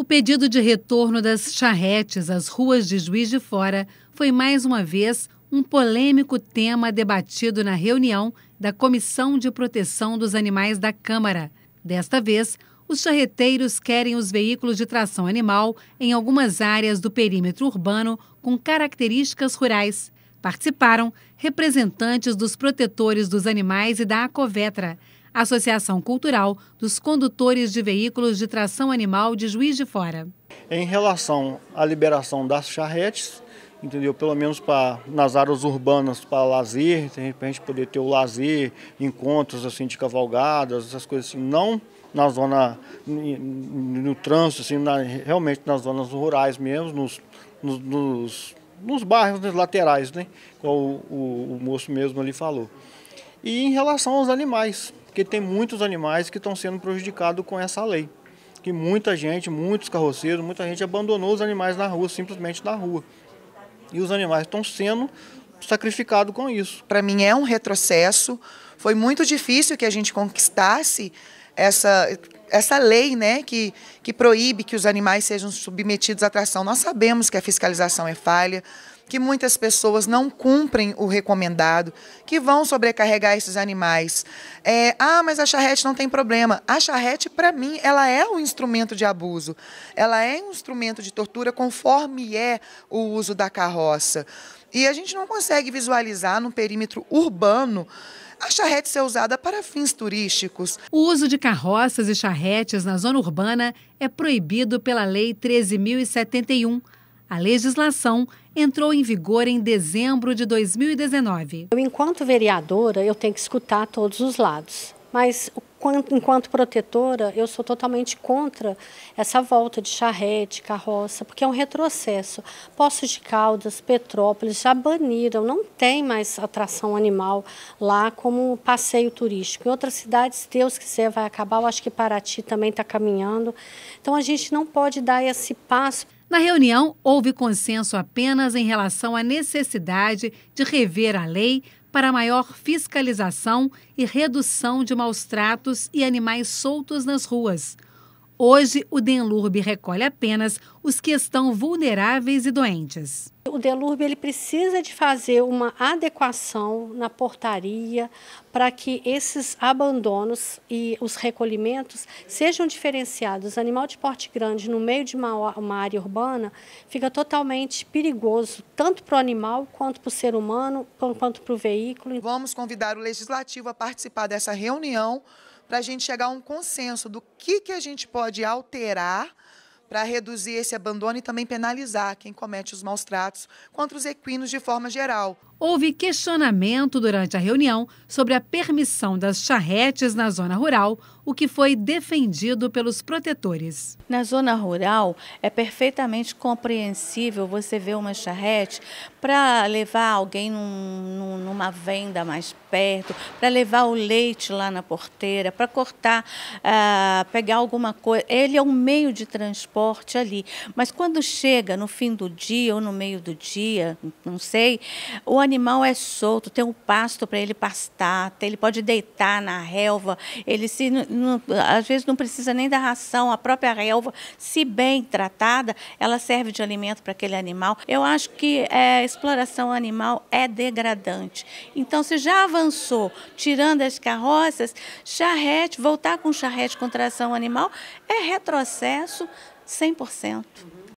O pedido de retorno das charretes às ruas de Juiz de Fora foi mais uma vez um polêmico tema debatido na reunião da Comissão de Proteção dos Animais da Câmara. Desta vez, os charreteiros querem os veículos de tração animal em algumas áreas do perímetro urbano com características rurais. Participaram representantes dos protetores dos animais e da Acovetra, Associação Cultural dos Condutores de Veículos de Tração Animal de Juiz de Fora. Em relação à liberação das charretes, entendeu? Pelo menos para nas áreas urbanas para lazer, para a gente poder ter o lazer, encontros assim de cavalgadas, essas coisas assim, não na zona no trânsito, assim, na, realmente nas zonas rurais mesmo, nos, nos, nos, nos bairros laterais, né? Como o, o, o moço mesmo ali falou. E em relação aos animais, porque tem muitos animais que estão sendo prejudicados com essa lei. Que muita gente, muitos carroceiros, muita gente abandonou os animais na rua, simplesmente na rua. E os animais estão sendo sacrificados com isso. Para mim é um retrocesso. Foi muito difícil que a gente conquistasse essa essa lei né, que, que proíbe que os animais sejam submetidos à tração. Nós sabemos que a fiscalização é falha, que muitas pessoas não cumprem o recomendado, que vão sobrecarregar esses animais. É, ah, mas a charrete não tem problema. A charrete, para mim, ela é um instrumento de abuso. Ela é um instrumento de tortura conforme é o uso da carroça. E a gente não consegue visualizar no perímetro urbano a charrete ser é usada para fins turísticos. O uso de carroças e charretes na zona urbana é proibido pela Lei 13.071. A legislação entrou em vigor em dezembro de 2019. Eu, enquanto vereadora, eu tenho que escutar todos os lados. Mas o enquanto protetora, eu sou totalmente contra essa volta de charrete, carroça, porque é um retrocesso. Poços de Caldas, Petrópolis já baniram, não tem mais atração animal lá como passeio turístico. Em outras cidades, Deus quiser, vai acabar. Eu acho que Paraty também está caminhando. Então a gente não pode dar esse passo. Na reunião, houve consenso apenas em relação à necessidade de rever a lei para maior fiscalização e redução de maus tratos e animais soltos nas ruas. Hoje, o Denlurb recolhe apenas os que estão vulneráveis e doentes. O Delurb ele precisa de fazer uma adequação na portaria para que esses abandonos e os recolhimentos sejam diferenciados. animal de porte grande no meio de uma, uma área urbana fica totalmente perigoso, tanto para o animal quanto para o ser humano, quanto para o veículo. Vamos convidar o legislativo a participar dessa reunião para a gente chegar a um consenso do que, que a gente pode alterar para reduzir esse abandono e também penalizar quem comete os maus tratos contra os equinos de forma geral houve questionamento durante a reunião sobre a permissão das charretes na zona rural, o que foi defendido pelos protetores. Na zona rural, é perfeitamente compreensível você ver uma charrete para levar alguém num, numa venda mais perto, para levar o leite lá na porteira, para cortar, ah, pegar alguma coisa. Ele é um meio de transporte ali. Mas quando chega no fim do dia ou no meio do dia, não sei, o animal é solto, tem um pasto para ele pastar, ele pode deitar na relva, ele se, não, às vezes não precisa nem da ração, a própria relva, se bem tratada, ela serve de alimento para aquele animal. Eu acho que é, exploração animal é degradante. Então, se já avançou tirando as carroças, charrete, voltar com charrete com tração animal é retrocesso 100%. Uhum.